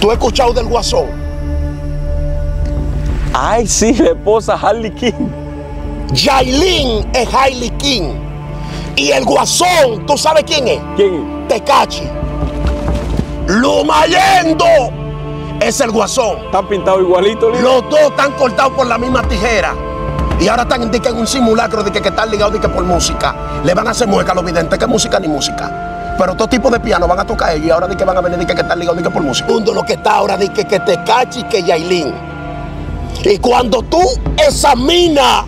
¿Tú has escuchado del guasón? Ay, sí, la esposa Harley King. Jailin es Harley King. Y el guasón, ¿tú sabes quién es? ¿Quién es? Tecachi. Lumayendo es el guasón. Están pintados igualito, Lino? Los dos están cortados por la misma tijera. Y ahora están en un simulacro de que, que están ligados de que por música. Le van a hacer mueca a los videntes. ¿Qué música ni música? Pero todo tipos de piano van a tocar ellos y ahora dicen que van a venir y que, están ligados y que por música. Mundo lo que está ahora dice que, que te cachi que Yailin. Y cuando tú examinas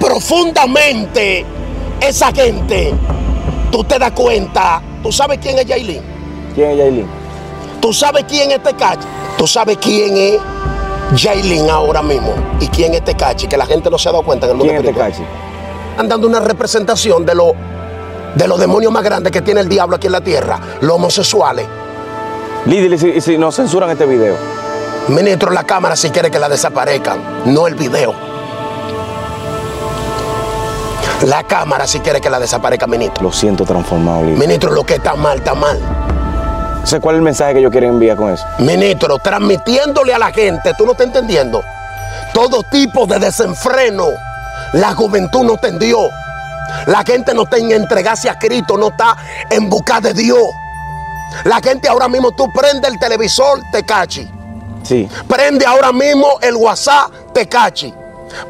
profundamente esa gente, tú te das cuenta. ¿Tú sabes quién es Yailin? ¿Quién es Yailin? ¿Tú sabes quién es Tecachi? Este ¿Tú sabes quién es Jailin ahora mismo? ¿Y quién es Tecachi? Este que la gente no se ha dado cuenta en el mundo ¿Quién es Tecachi? Este están dando una representación de lo de los demonios más grandes que tiene el diablo aquí en la tierra, los homosexuales. Líder, ¿y si, nos censuran este video? Ministro, la cámara si quiere que la desaparezcan, no el video. La cámara si quiere que la desaparezca, ministro. Lo siento transformado, líder. Ministro, lo que está mal, está mal. Sé cuál es el mensaje que yo quiero enviar con eso. Ministro, transmitiéndole a la gente, tú no estás entendiendo, todo tipo de desenfreno, la juventud no tendió. La gente no está en entregarse a Cristo, no está en busca de Dios. La gente ahora mismo, tú prende el televisor, te cachi. Sí. Prende ahora mismo el WhatsApp, te cachi.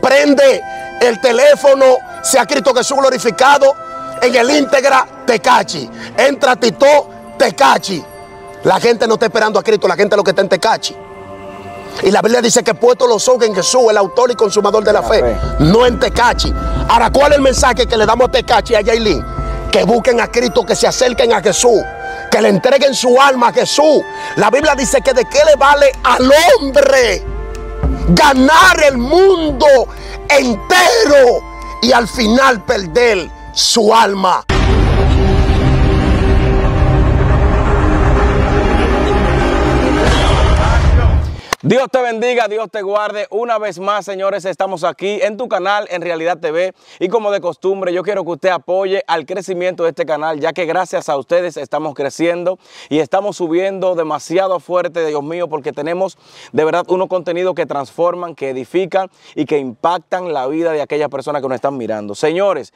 Prende el teléfono, sea Cristo Jesús glorificado, en el íntegra, te cachi. Entra Tito, te cachi. La gente no está esperando a Cristo, la gente lo que está en te cachi. Y la Biblia dice que puesto los ojos en Jesús, el autor y consumador de la, fe, no en Tecachi. Ahora, ¿cuál es el mensaje que le damos a Tecachi y a Yailin? Que busquen a Cristo, que se acerquen a Jesús, que le entreguen su alma a Jesús. La Biblia dice que de qué le vale al hombre ganar el mundo entero y al final perder su alma. Dios te bendiga, Dios te guarde. Una vez más, señores, estamos aquí en tu canal, en Realidad TV. Y como de costumbre, yo quiero que usted apoye al crecimiento de este canal, ya que gracias a ustedes estamos creciendo y estamos subiendo demasiado fuerte, Dios mío, porque tenemos de verdad unos contenidos que transforman, que edifican y que impactan la vida de aquellas personas que nos están mirando. Señores,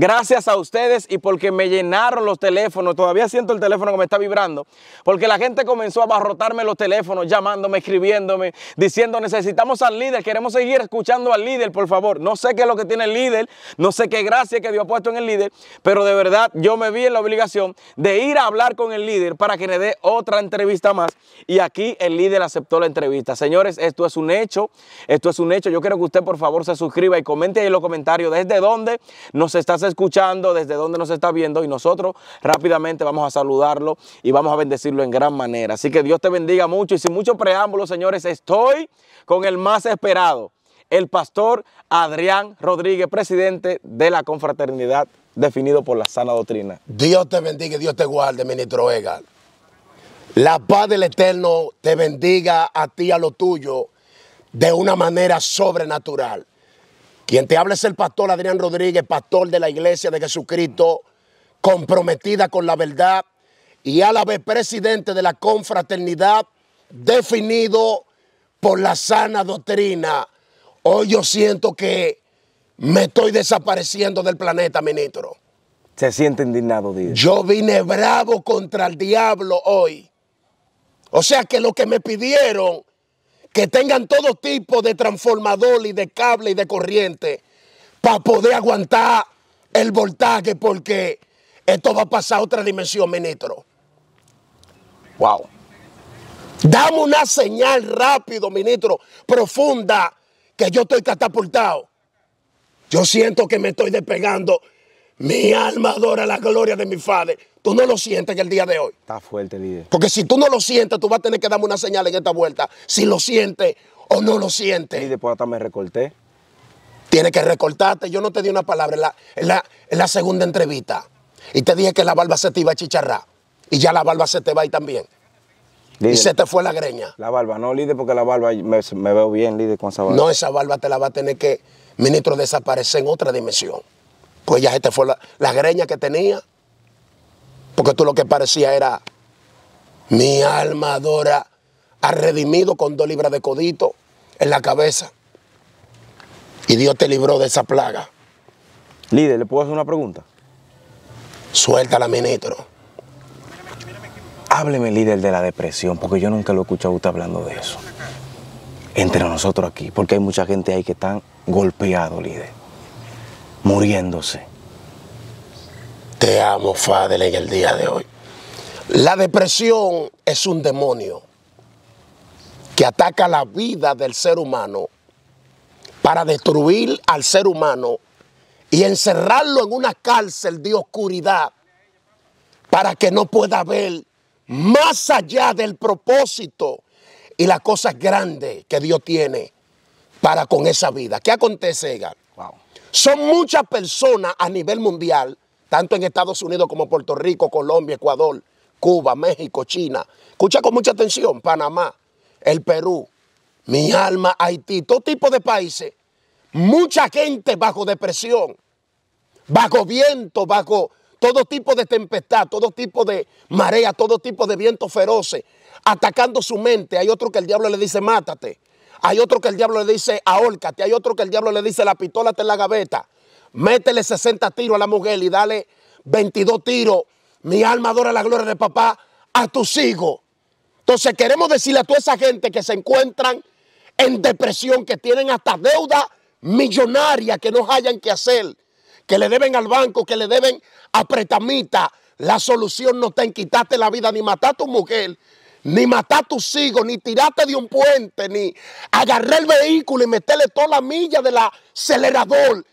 Gracias a ustedes y porque me llenaron los teléfonos. Todavía siento el teléfono que me está vibrando. Porque la gente comenzó a abarrotarme los teléfonos, llamándome, escribiéndome, diciendo necesitamos al líder, queremos seguir escuchando al líder, por favor. No sé qué es lo que tiene el líder, no sé qué gracia que Dios ha puesto en el líder, pero de verdad yo me vi en la obligación de ir a hablar con el líder para que le dé otra entrevista más. Y aquí el líder aceptó la entrevista. Señores, esto es un hecho, esto es un hecho. Yo quiero que usted por favor se suscriba y comente en los comentarios desde dónde nos está estás escuchando, desde donde nos está viendo y nosotros rápidamente vamos a saludarlo y vamos a bendecirlo en gran manera. Así que Dios te bendiga mucho y sin mucho preámbulo, señores, estoy con el más esperado, el pastor Adrián Rodríguez, presidente de la confraternidad definido por la sana doctrina. Dios te bendiga y Dios te guarde, ministro Egal. La paz del Eterno te bendiga a ti, y a lo tuyo, de una manera sobrenatural. Quien te habla es el pastor Adrián Rodríguez, pastor de la Iglesia de Jesucristo, comprometida con la verdad y a la vez presidente de la confraternidad, definido por la sana doctrina. Hoy yo siento que me estoy desapareciendo del planeta, ministro. Se siente indignado, Dios. Yo vine bravo contra el diablo hoy. O sea que lo que me pidieron que tengan todo tipo de transformador y de cable y de corriente para poder aguantar el voltaje porque esto va a pasar a otra dimensión, ministro. Wow. Dame una señal rápido, ministro, profunda, que yo estoy catapultado. Yo siento que me estoy despegando mi alma adora la gloria de mi Padre. Tú no lo sientes en el día de hoy. Está fuerte, líder. Porque si tú no lo sientes, tú vas a tener que darme una señal en esta vuelta. Si lo sientes o no lo sientes. Líder, pues hasta me recorté. Tienes que recortarte. Yo no te di una palabra en la, en la, segunda entrevista. Y te dije que la barba se te iba a chicharrar. Y ya la barba se te va ir también. y se te fue la greña. La barba, no, líder, porque la barba me, veo bien, líder, con esa barba. No, esa barba te la va a tener que, ministro, desaparecer en otra dimensión. Pues ya esta fue la, greña que tenía. Porque tú lo que parecía era mi alma adora ha redimido con dos libras de codito en la cabeza. Y Dios te libró de esa plaga. Líder, ¿le puedo hacer una pregunta? Suéltala, ministro. Hábleme, líder, de la depresión, porque yo nunca lo he escuchado usted hablando de eso. Entre nosotros aquí, porque hay mucha gente ahí que están golpeado, líder muriéndose. Te amo, Fadel, en el día de hoy. La depresión es un demonio que ataca la vida del ser humano para destruir al ser humano y encerrarlo en una cárcel de oscuridad para que no pueda ver más allá del propósito y las cosas grandes que Dios tiene para con esa vida. ¿Qué acontece, Egan? Son muchas personas a nivel mundial, tanto en Estados Unidos como Puerto Rico, Colombia, Ecuador, Cuba, México, China. Escucha con mucha atención, Panamá, el Perú, mi alma, Haití, todo tipo de países. Mucha gente bajo depresión, bajo viento, bajo todo tipo de tempestad, todo tipo de marea, todo tipo de vientos feroces, atacando su mente. Hay otro que el diablo le dice, mátate. Hay otro que el diablo le dice, ahórcate. Hay otro que el diablo le dice, la pistola está en la gaveta. Métele 60 tiros a la mujer y dale 22 tiros. Mi alma adora la gloria de papá a tus hijos. Entonces queremos decirle a toda esa gente que se encuentran en depresión, que tienen hasta deuda millonaria que no hayan que hacer, que le deben al banco, que le deben a pretamita. La solución no está en quitarte la vida ni matar a tu mujer, ni matar a tus hijos, ni tirarte de un puente, ni agarrar el vehículo y meterle toda la milla del acelerador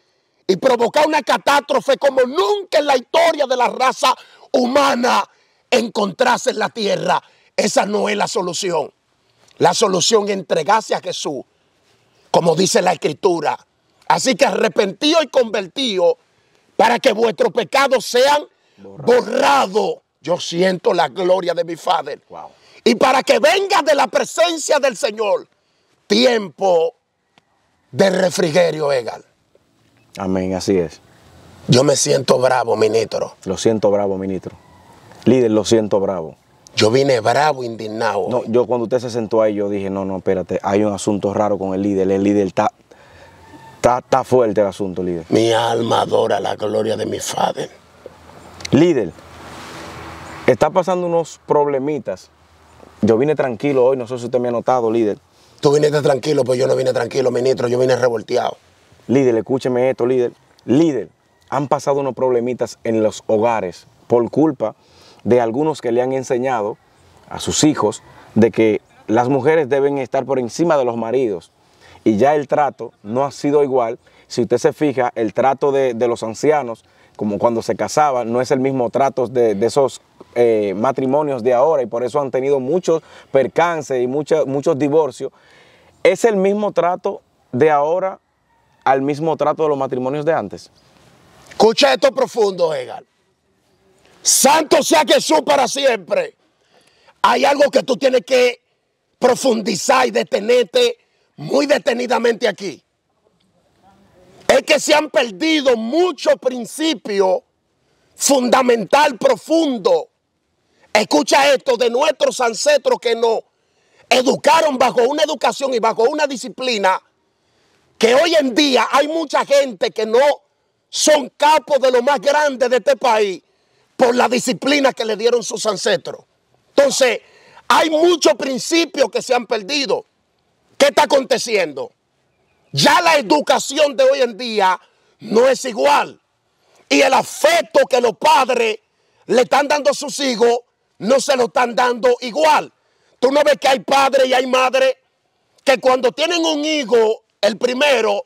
y provocar una catástrofe como nunca en la historia de la raza humana encontrase en la tierra. Esa no es la solución. La solución es entregarse a Jesús, como dice la Escritura. Así que arrepentido y convertido para que vuestros pecados sean borrados. Yo siento la gloria de mi Padre. Y para que venga de la presencia del Señor, tiempo de refrigerio, Egal. Amén, así es. Yo me siento bravo, ministro. Lo siento bravo, ministro. Líder, lo siento bravo. Yo vine bravo, indignado. No, yo cuando usted se sentó ahí, yo dije, no, no, espérate, hay un asunto raro con el líder. El líder está, está, está fuerte el asunto, líder. Mi alma adora la gloria de mi Padre. Líder, está pasando unos problemitas yo vine tranquilo hoy, no sé si usted me ha notado, líder. Tú viniste tranquilo, pero yo no vine tranquilo, ministro, yo vine revolteado. Líder, escúcheme esto, líder. Líder, han pasado unos problemitas en los hogares por culpa de algunos que le han enseñado a sus hijos de que las mujeres deben estar por encima de los maridos. Y ya el trato no ha sido igual. Si usted se fija, el trato de, de los ancianos como cuando se casaban, no es el mismo trato de, esos eh, matrimonios de ahora y por eso han tenido muchos percances y muchos divorcios. ¿Es el mismo trato de ahora al mismo trato de los matrimonios de antes? Escucha esto profundo, Egal. Santo sea Jesús para siempre. Hay algo que tú tienes que profundizar y detenerte muy detenidamente aquí es que se han perdido muchos principios fundamental, profundo. Escucha esto de nuestros ancestros que nos educaron bajo una educación y bajo una disciplina que hoy en día hay mucha gente que no son capos de lo más grande de este país por la disciplina que le dieron sus ancestros. Entonces, hay muchos principios que se han perdido. ¿Qué está aconteciendo? Ya la educación de hoy en día no es igual. Y el afecto que los padres le están dando a sus hijos no se lo están dando igual. Tú no ves que hay padres y hay madres que cuando tienen un hijo, el primero,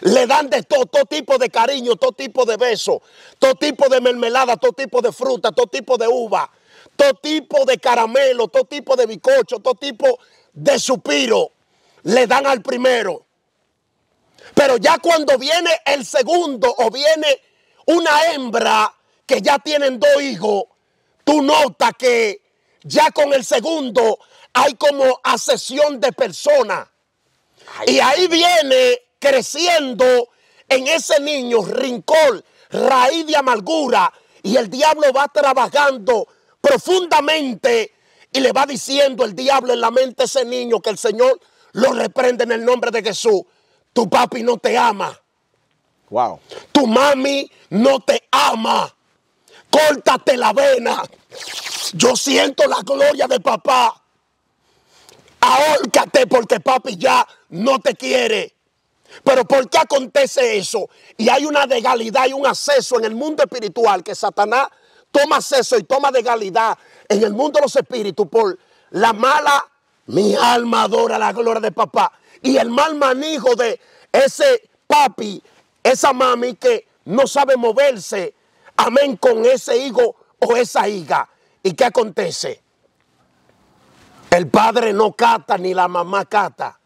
le dan de todo, tipo de cariño, todo tipo de besos, todo tipo de mermelada, todo tipo de fruta, todo tipo de uva, todo tipo de caramelo, todo tipo de bicocho, todo tipo de suspiro. Le dan al primero. Pero ya cuando viene el segundo o viene una hembra que ya tienen dos hijos, tú notas que ya con el segundo hay como asesión de personas. Y ahí viene creciendo en ese niño rincón, raíz de amargura. Y el diablo va trabajando profundamente y le va diciendo el diablo en la mente a ese niño que el Señor lo reprende en el nombre de Jesús. Tu papi no te ama. Wow. Tu mami no te ama. Córtate la vena. Yo siento la gloria de papá. Ahórcate porque papi ya no te quiere. Pero ¿por qué acontece eso? Y hay una legalidad y un acceso en el mundo espiritual que Satanás toma acceso y toma legalidad en el mundo de los espíritus por la mala. Mi alma adora la gloria de papá y el mal manijo de ese papi, esa mami que no sabe moverse, amén, con ese hijo o esa hija. ¿Y qué acontece? El padre no cata ni la mamá cata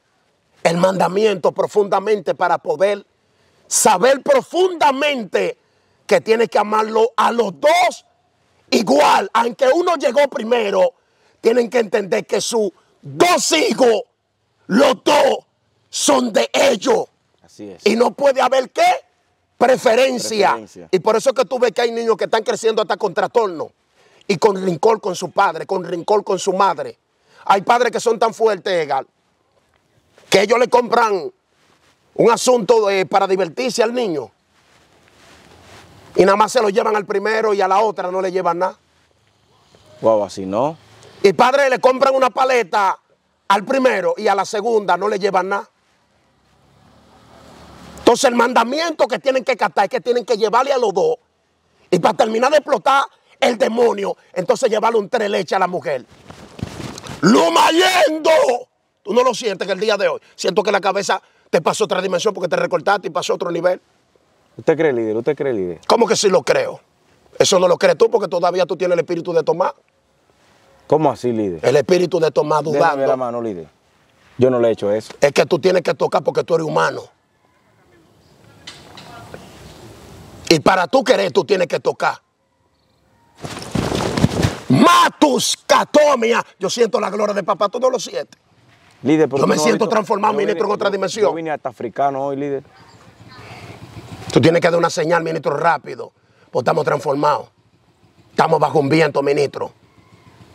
el mandamiento profundamente para poder saber profundamente que tiene que amarlo a los dos igual. Aunque uno llegó primero, tienen que entender que sus dos hijos, los dos, son de ellos. Así es. Y no puede haber qué? Preferencia. Y por eso que tú ves que hay niños que están creciendo hasta con trastorno y con rincón con su padre, con rincón con su madre. Hay padres que son tan fuertes, Egal, que ellos le compran un asunto eh, para divertirse al niño. Y nada más se lo llevan al primero y a la otra no le llevan nada. Wow, así no. Y padres le compran una paleta al primero y a la segunda no le llevan nada. Entonces el mandamiento que tienen que catar es que tienen que llevarle a los dos. Y para terminar de explotar el demonio, entonces llevarle un tres leche a la mujer. ¡Luma yendo! Tú no lo sientes que el día de hoy. Siento que la cabeza te pasó otra dimensión porque te recortaste y pasó otro nivel. ¿Usted cree líder? ¿Usted cree líder? ¿Cómo que sí lo creo? Eso no lo crees tú porque todavía tú tienes el espíritu de Tomás. ¿Cómo así, líder? El espíritu de Tomás dudando. Déjame la mano, líder. Yo no le he hecho eso. Es que tú tienes que tocar porque tú eres humano. Y para tú querer, tú tienes que tocar. Matuscatomia. Yo siento la gloria de papá todos los siete. Líder, yo me siento transformado, ministro, en otra dimensión. Yo vine hasta africano hoy, líder. Tú tienes que dar una señal, ministro, rápido. Porque estamos transformados. Estamos bajo un viento, ministro.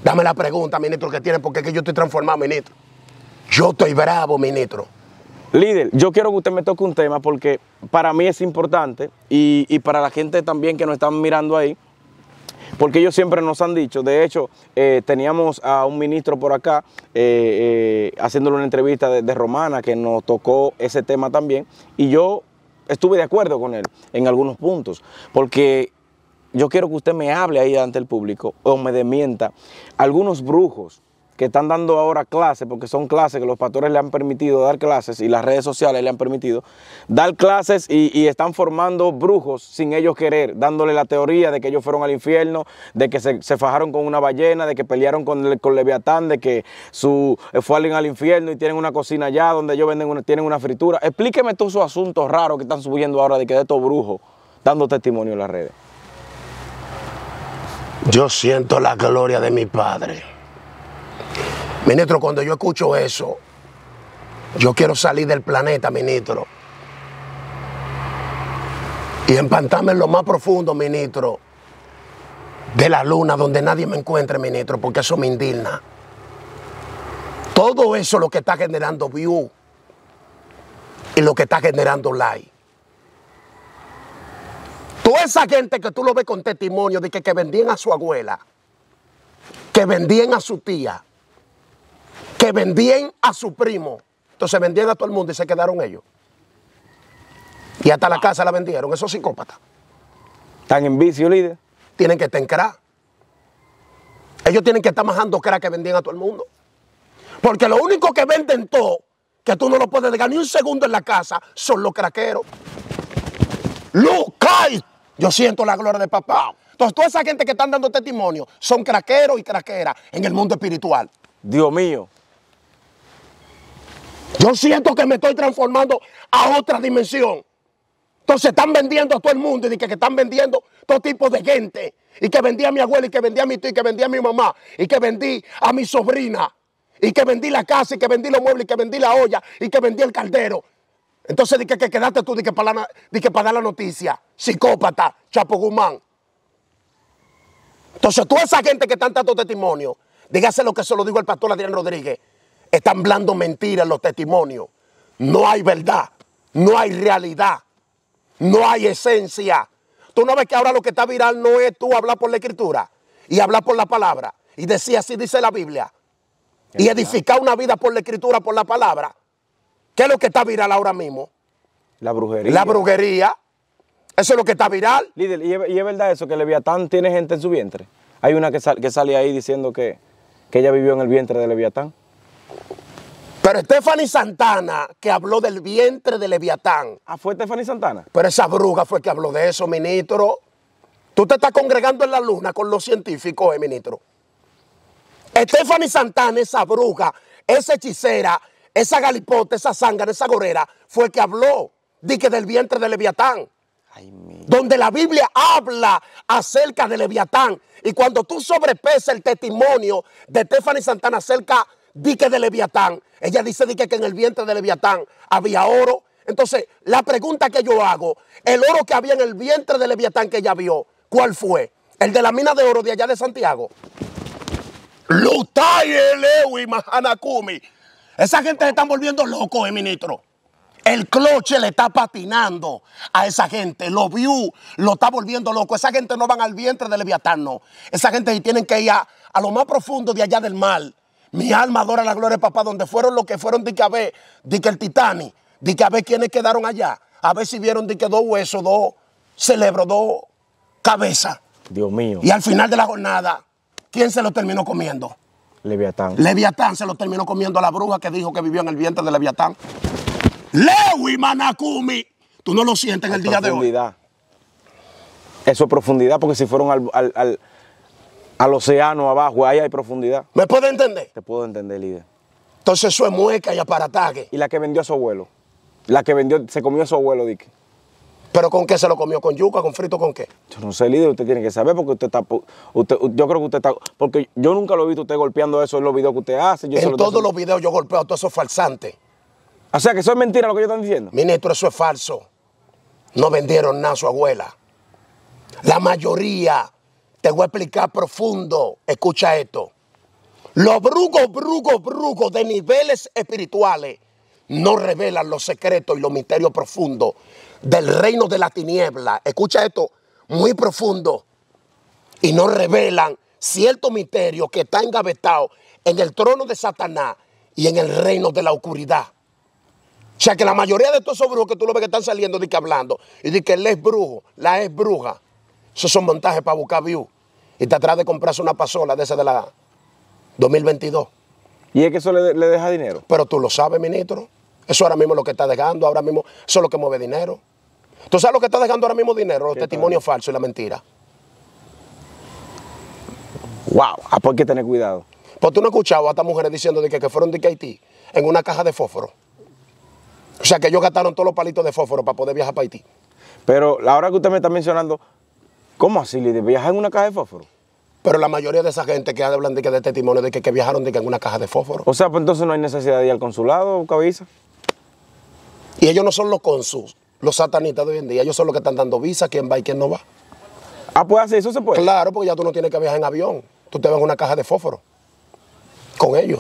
Dame la pregunta, ministro, que tiene, porque es que yo estoy transformado, ministro. Yo estoy bravo, ministro. Líder, yo quiero que usted me toque un tema porque para mí es importante y, para la gente también que nos están mirando ahí, porque ellos siempre nos han dicho, de hecho, eh, teníamos a un ministro por acá eh, eh, haciéndole una entrevista de, de Romana que nos tocó ese tema también, y yo estuve de acuerdo con él en algunos puntos, porque yo quiero que usted me hable ahí ante el público o me demienta algunos brujos que están dando ahora clases, porque son clases que los pastores le han permitido dar clases y las redes sociales le han permitido dar clases y, están formando brujos sin ellos querer, dándole la teoría de que ellos fueron al infierno, de que se, fajaron con una ballena, de que pelearon con, con Leviatán, de que su, eh, fue alguien al infierno y tienen una cocina allá donde ellos venden tienen una fritura. Explíqueme todos esos asuntos raros que están subiendo ahora de que de estos brujos dando testimonio en las redes. Yo siento la gloria de mi Padre. Ministro, cuando yo escucho eso, yo quiero salir del planeta, ministro. Y empantarme en lo más profundo, ministro, de la luna, donde nadie me encuentre, ministro, porque eso me indigna. Todo eso es lo que está generando view y lo que está generando like. Toda esa gente que tú lo ves con testimonio de que, que vendían a su abuela, que vendían a su tía, que vendían a su primo. Entonces vendían a todo el mundo y se quedaron ellos. Y hasta la casa la vendieron, esos psicópatas. ¿Están en vicio, líder? Tienen que estar en crack. Ellos tienen que estar majando crack que vendían a todo el mundo. Porque lo único que venden todo, que tú no lo puedes dejar ni un segundo en la casa, son los craqueros. ¡Lucay! Yo siento la gloria de papá. Entonces, toda esa gente que están dando testimonio son craqueros y craqueras en el mundo espiritual. Dios mío. Yo siento que me estoy transformando a otra dimensión. Entonces están vendiendo a todo el mundo y que, que están vendiendo todo tipo de gente. Y que vendí a mi abuela y que vendí a mi tío y que vendí a mi mamá y que vendí a mi sobrina y que vendí la casa y que vendí los muebles y que vendí la olla y que vendí el caldero. Entonces dije que, que quedaste tú, dije para, dar la noticia. Psicópata, Chapo Guzmán. Entonces, toda esa gente que está en tanto testimonio, dígase lo que se lo digo el pastor Adrián Rodríguez. Están hablando mentiras los testimonios. No hay verdad, no hay realidad, no hay esencia. Tú no ves que ahora lo que está viral no es tú hablar por la escritura y hablar por la palabra y decir así dice la Biblia y edificar una vida por la escritura, por la palabra. ¿Qué es lo que está viral ahora mismo? La brujería. La brujería. Eso es lo que está viral. ¿y es, verdad eso que Leviatán tiene gente en su vientre? Hay una que, que sale ahí diciendo que, que ella vivió en el vientre de Leviatán. Pero Stephanie Santana, que habló del vientre de Leviatán. Ah, fue Stephanie Santana. Pero esa bruja fue que habló de eso, ministro. Tú te estás congregando en la luna con los científicos, eh, ministro. Stephanie Santana, esa bruja, esa hechicera, esa galipote, esa sangre, esa gorera, fue que habló de que del vientre de Leviatán. donde la Biblia habla acerca de Leviatán. Y cuando tú sobrepesas el testimonio de Stephanie Santana acerca de dique de Leviatán. Ella dice dique que en el vientre de Leviatán había oro. Entonces, la pregunta que yo hago, el oro que había en el vientre de Leviatán que ella vio, ¿cuál fue? El de la mina de oro de allá de Santiago. Lutai, Mahana Mahanakumi. Esa gente se están volviendo locos, el eh, ministro. El cloche le está patinando a esa gente. Lo vio lo está volviendo loco. Esa gente no van al vientre de Leviatán, no. Esa gente tienen que ir a, a lo más profundo de allá del mal mi alma adora la gloria papá, donde fueron los que fueron de que a ver, de que el titani, de que a ver quiénes quedaron allá, a ver si vieron de que dos huesos, dos cerebros, dos cabezas. Dios mío. Y al final de la jornada, ¿quién se lo terminó comiendo? Leviatán. Leviatán se lo terminó comiendo a la bruja que dijo que vivió en el vientre de Leviatán. Lewi Manakumi. Tú no lo sientes en el día de hoy. Eso es profundidad, porque si fueron al al océano abajo, ahí hay profundidad. ¿Me puede entender? Te puedo entender, líder. Entonces eso es mueca y aparataje. Y la que vendió a su abuelo. La que vendió, se comió a su abuelo, Dick. ¿Pero con qué se lo comió? ¿Con yuca? ¿Con frito? ¿Con qué? Yo no sé, líder, usted tiene que saber porque usted está... yo creo que usted está... Porque yo nunca lo he visto usted golpeando eso en los videos que usted hace. en todos los videos yo golpeo a todos esos falsantes. O sea que eso es mentira lo que ellos están diciendo. Ministro, eso es falso. No vendieron nada a su abuela. La mayoría te voy a explicar profundo. Escucha esto. Los brujos, brujos, brujos de niveles espirituales no revelan los secretos y los misterios profundos del reino de la tiniebla. Escucha esto, muy profundo. Y no revelan cierto misterio que está engavetado en el trono de Satanás y en el reino de la oscuridad. O sea que la mayoría de todos esos brujos que tú lo ves que están saliendo de que hablando y de que él es brujo, la es bruja, esos son montajes para buscar views y atrás de comprarse una pasola de esa de la 2022. ¿Y es que eso le, deja dinero? Pero tú lo sabes, ministro. Eso ahora mismo es lo que está dejando, ahora mismo, eso es lo que mueve dinero. ¿Tú sabes lo que está dejando ahora mismo dinero? Los testimonios falsos y la mentira. Wow, ¿a por qué tener cuidado? Porque tú no escuchabas a estas mujeres diciendo de que, fueron de Haití en una caja de fósforo. O sea que ellos gastaron todos los palitos de fósforo para poder viajar para Haití. Pero ahora que usted me está mencionando, ¿Cómo así, líder? ¿Viaja en una caja de fósforo? Pero la mayoría de esa gente que ha de que de este testimonio de que, que viajaron de que en una caja de fósforo. O sea, pues entonces no hay necesidad de ir al consulado, cabeza. Y ellos no son los consuls, los satanistas de hoy en día. Ellos son los que están dando visa, quién va y quién no va. Ah, pues así, eso se puede. Claro, porque ya tú no tienes que viajar en avión. Tú te vas en una caja de fósforo con ellos.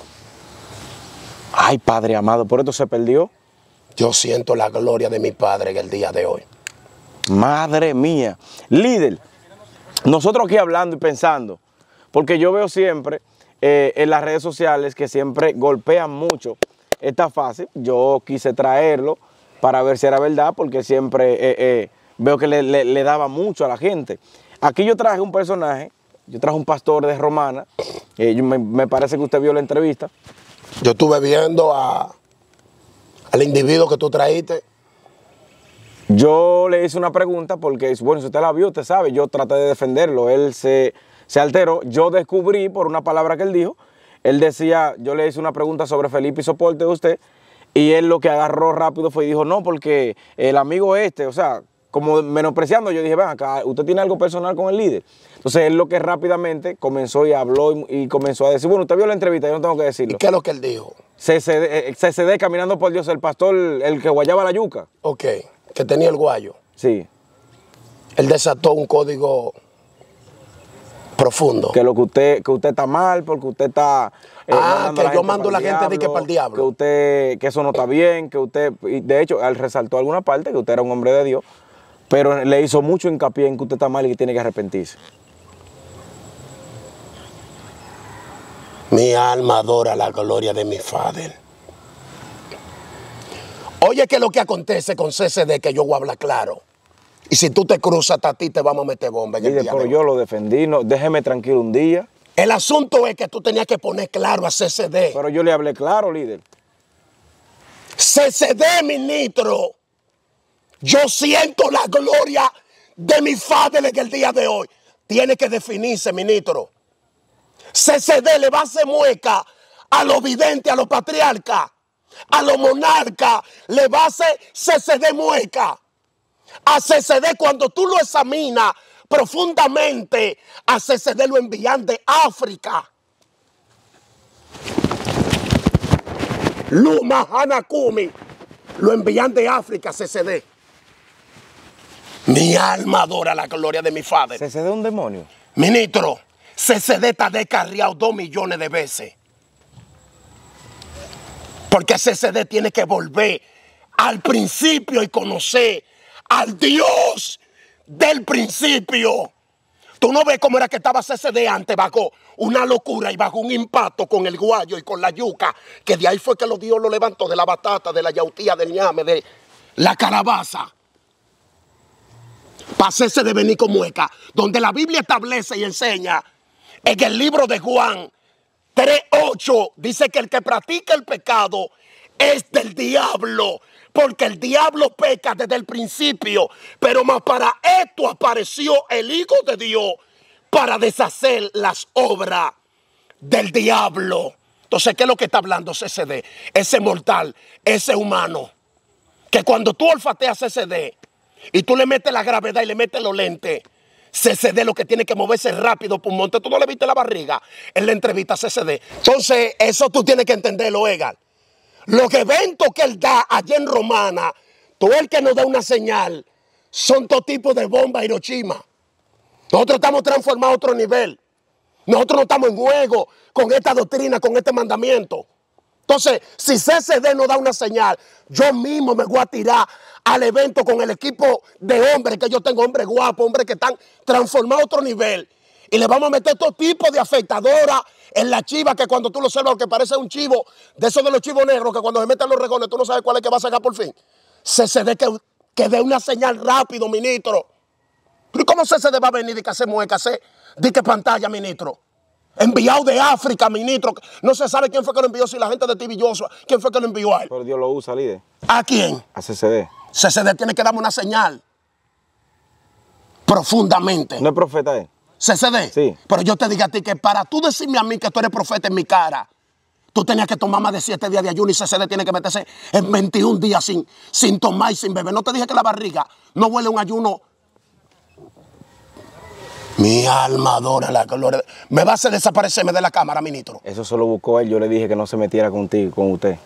Ay, Padre amado, por esto se perdió. Yo siento la gloria de mi Padre en el día de hoy. Madre mía. Líder, nosotros aquí hablando y pensando, porque yo veo siempre eh, en las redes sociales que siempre golpean mucho esta fase. Yo quise traerlo para ver si era verdad, porque siempre eh, eh, veo que le, daba mucho a la gente. Aquí yo traje un personaje yo traje un pastor de Romana. me, parece que usted vio la entrevista. Yo estuve viendo al individuo que tú traíste. Yo le hice una pregunta porque, bueno, si usted la vio, usted sabe, yo traté de defenderlo, él se, alteró. Yo descubrí por una palabra que él dijo, él decía, yo le hice una pregunta sobre Felipe y soporte de usted, y él lo que agarró rápido fue y dijo, no, porque el amigo este, o sea, como menospreciando, yo dije, ven acá, usted tiene algo personal con el líder. Entonces él lo que rápidamente comenzó y habló y, comenzó a decir, bueno, usted vio la entrevista, yo no tengo que decirlo. ¿Y qué es lo que él dijo? se CCD eh, caminando por Dios, el pastor, el que guayaba la yuca. Ok que tenía el guayo. Sí. Él desató un código profundo. Que lo que usted, que usted está mal, porque usted está. Eh, ah, que yo mando a la gente de que para el diablo. Que usted, que eso no está bien, que usted. de hecho, él resaltó alguna parte que usted era un hombre de Dios, pero le hizo mucho hincapié en que usted está mal y que tiene que arrepentirse. Mi alma adora la gloria de mi Padre. Oye, que lo que acontece con CCD, que yo voy a hablar claro. Y si tú te cruzas hasta ti, te vamos a meter bomba. pero yo lo defendí, déjeme tranquilo un día. El asunto es que tú tenías que poner claro a CCD. Pero yo le hablé claro, líder. CCD, ministro. Yo siento la gloria de mi padre en el día de hoy. Tiene que definirse, ministro. CCD le va a hacer mueca a los videntes, a los patriarcas a los monarcas le va a hacer CCD mueca. A CCD cuando tú lo examinas profundamente, a CCD lo envían de África. Luma Hanakumi lo envían de África CCD. Mi alma adora la gloria de mi padre. ¿CCD un demonio? Ministro, CCD está descarriado dos millones de veces. Porque CCD tiene que volver al principio y conocer al Dios del principio. Tú no ves cómo era que estaba CCD antes, bajo una locura y bajo un impacto con el guayo y con la yuca, que de ahí fue que los Dios lo levantó, de la batata, de la yautía, del ñame, de la calabaza. Pasese de venir con mueca, donde la Biblia establece y enseña en el libro de Juan 3.8 dice que el que practica el pecado es del diablo, porque el diablo peca desde el principio, pero más para esto apareció el Hijo de Dios para deshacer las obras del diablo. Entonces, ¿qué es lo que está hablando CCD? Ese mortal, ese humano, que cuando tú olfateas CCD y tú le metes la gravedad y le metes los lentes, CCD lo que tiene que moverse rápido, monte Tú no le viste la barriga en la entrevista a CCD. Entonces, eso tú tienes que entenderlo, Egal. Los eventos que él da allí en Romana, tú el que nos da una señal, son todo tipo de bomba Hiroshima. Nosotros estamos transformados a otro nivel. Nosotros no estamos en juego con esta doctrina, con este mandamiento. Entonces, si CCD no da una señal, yo mismo me voy a tirar al evento con el equipo de hombres que yo tengo, hombres guapos, hombres que están transformados a otro nivel. Y le vamos a meter todo tipo de afectadora en la chiva que cuando tú lo observas, que parece un chivo, de esos de los chivos negros, que cuando se meten los regones tú no sabes cuál es que va a sacar por fin. CCD que, que dé una señal rápido, ministro. ¿Cómo CCD va a venir y que hacemos que hacer? Di que pantalla, ministro. Enviado de África, ministro. No se sabe quién fue que lo envió, si la gente de Tibilloso, quién fue que lo envió a él. Pero Dios lo usa, líder. ¿A quién? A CCD. CCD tiene que darme una señal. Profundamente. No es profeta él. CCD. Sí. Pero yo te digo a ti que para tú decirme a mí que tú eres profeta en mi cara, tú tenías que tomar más de 7 días de ayuno y CCD tiene que meterse en 21 días sin, sin tomar y sin beber. No te dije que la barriga no huele un ayuno mi alma adora la gloria. ¿Me va a hacer desaparecerme de la cámara, ministro? Eso solo buscó él. Yo le dije que no se metiera contigo, con usted.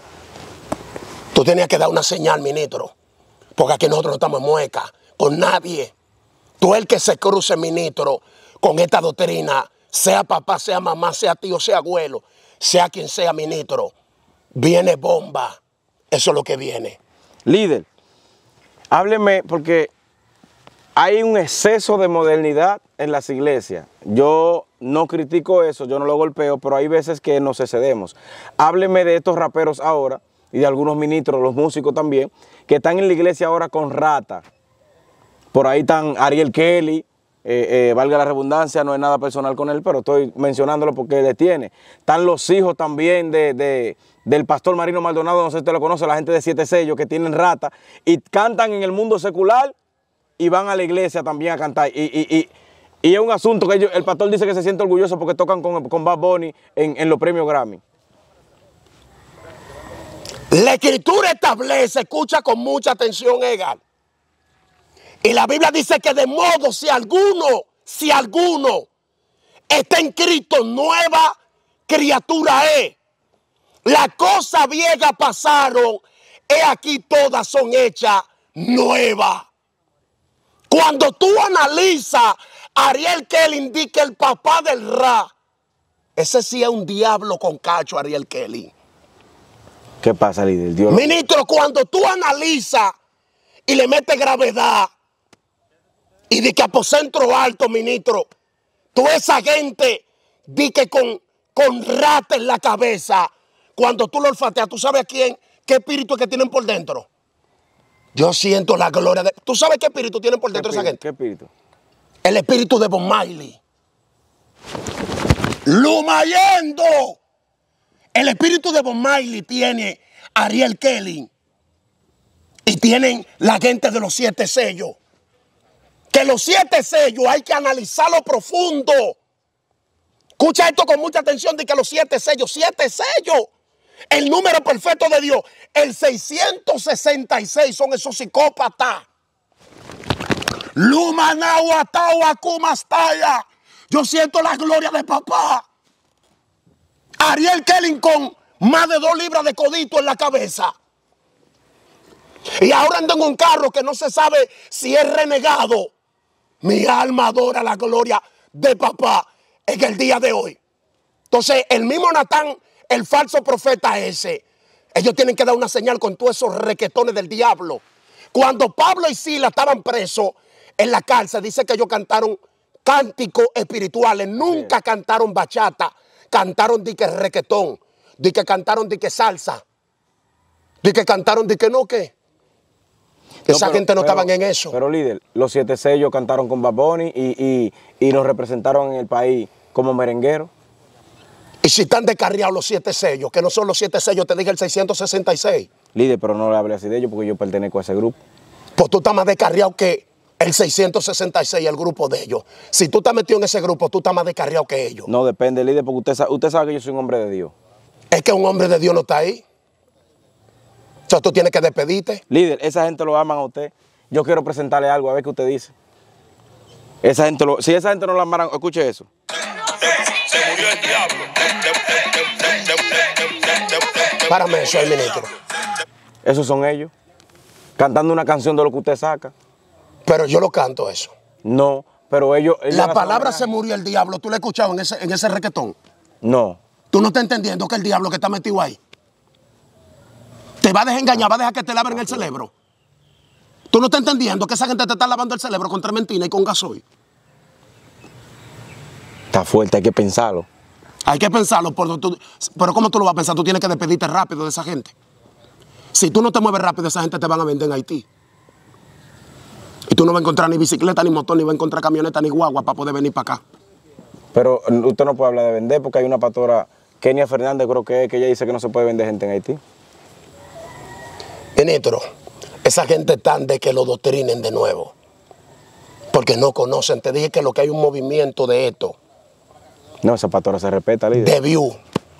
Tú tenías que dar una señal, ministro. Porque aquí nosotros no estamos muecas. mueca con nadie. Tú el que se cruce, ministro, con esta doctrina, sea papá, sea mamá, sea tío, sea abuelo, sea quien sea, ministro, viene bomba. Eso es lo que viene. Líder, hábleme porque hay un exceso de modernidad en las iglesias. Yo no critico eso, yo no lo golpeo, pero hay veces que nos excedemos. Hábleme de estos raperos ahora y de algunos ministros, los músicos también, que están en la iglesia ahora con rata. Por ahí están Ariel Kelly, eh, eh, valga la redundancia, no es nada personal con él, pero estoy mencionándolo porque detiene. Están los hijos también de, del pastor Marino Maldonado, no sé si usted lo conoce, la gente de Siete Sellos que tienen rata y cantan en el mundo secular y van a la iglesia también a cantar. Y, y, y, y es un asunto que el pastor dice que se siente orgulloso porque tocan con, con Bad Bunny en, los premios Grammy. La escritura establece, escucha con mucha atención, Egal. Y la Biblia dice que de modo, si alguno, si alguno está en Cristo, nueva criatura es. Las cosas viejas pasaron, he aquí todas son hechas nuevas. Cuando tú analizas Ariel Kelly indica el papá del Ra. Ese sí es un diablo con cacho, Ariel Kelly. ¿Qué pasa, líder? Dios Ministro, cuando tú analizas y le metes gravedad y de que centro alto, ministro, tú esa gente di que con, con rata en la cabeza, cuando tú lo olfateas, tú sabes a quién, qué espíritu es que tienen por dentro. Yo siento la gloria de... ¿Tú sabes qué espíritu tienen por dentro esa gente? ¿Qué espíritu? el espíritu de Bon Miley. Lumayendo. El espíritu de Bon Marley tiene Ariel Kelly. Y tienen la gente de los siete sellos. Que los siete sellos hay que analizarlo profundo. Escucha esto con mucha atención de que los siete sellos, siete sellos. El número perfecto de Dios. El 666 son esos psicópatas Kumastaya. Yo siento la gloria de papá. Ariel Kelling con más de dos libras de codito en la cabeza. Y ahora ando en un carro que no se sabe si es renegado. Mi alma adora la gloria de papá en el día de hoy. Entonces, el mismo Natán, el falso profeta ese, ellos tienen que dar una señal con todos esos requetones del diablo. Cuando Pablo y Sila estaban presos, en la cárcel, dice que ellos cantaron cánticos espirituales, nunca cantaron bachata, cantaron dique que requetón, di que cantaron di que salsa, di que cantaron di que no que. Esa gente no estaba en eso. Pero líder, los siete sellos cantaron con Baboni y, y, nos representaron en el país como merengueros. Y si están descarriados los siete sellos, que no son los siete sellos, te dije el 666. Líder, pero no le hablé así de ellos porque yo pertenezco a ese grupo. Pues tú estás más descarriado que, el 666, el grupo de ellos. Si tú estás metido en ese grupo, tú estás más descarriado que ellos. No, depende, líder, porque usted sabe, que yo soy un hombre de Dios. Es que un hombre de Dios no está ahí. O tú tienes que despedirte. Líder, esa gente lo aman a usted. Yo quiero presentarle algo, a ver qué usted dice. Esa gente si esa gente no lo amaran, escuche eso. Se, murió el diablo. Párame soy el ministro. Esos son ellos. Cantando una canción de lo que usted saca. Pero yo lo canto eso. No, pero ellos. la palabra se murió el diablo, ¿tú la has en ese, en ese requetón? No. ¿Tú no estás entendiendo que el diablo que está metido ahí? Te va a desengañar, va a dejar que te laven el cerebro. ¿Tú no estás entendiendo que esa gente te está lavando el cerebro con trementina y con gasoil? Está fuerte, hay que pensarlo. Hay que pensarlo, pero, pero ¿cómo tú lo vas a pensar? Tú tienes que despedirte rápido de esa gente. Si tú no te mueves rápido, esa gente te van a vender en Haití. Y tú no vas a encontrar ni bicicleta, ni motor, ni vas a encontrar camioneta, ni guagua para poder venir para acá. Pero usted no puede hablar de vender porque hay una pastora, Kenia Fernández creo que es, que ella dice que no se puede vender gente en Haití. Benítro, esa gente tan de que lo doctrinen de nuevo. Porque no conocen. Te dije que lo que hay un movimiento de esto. No, esa pastora se respeta, líder. De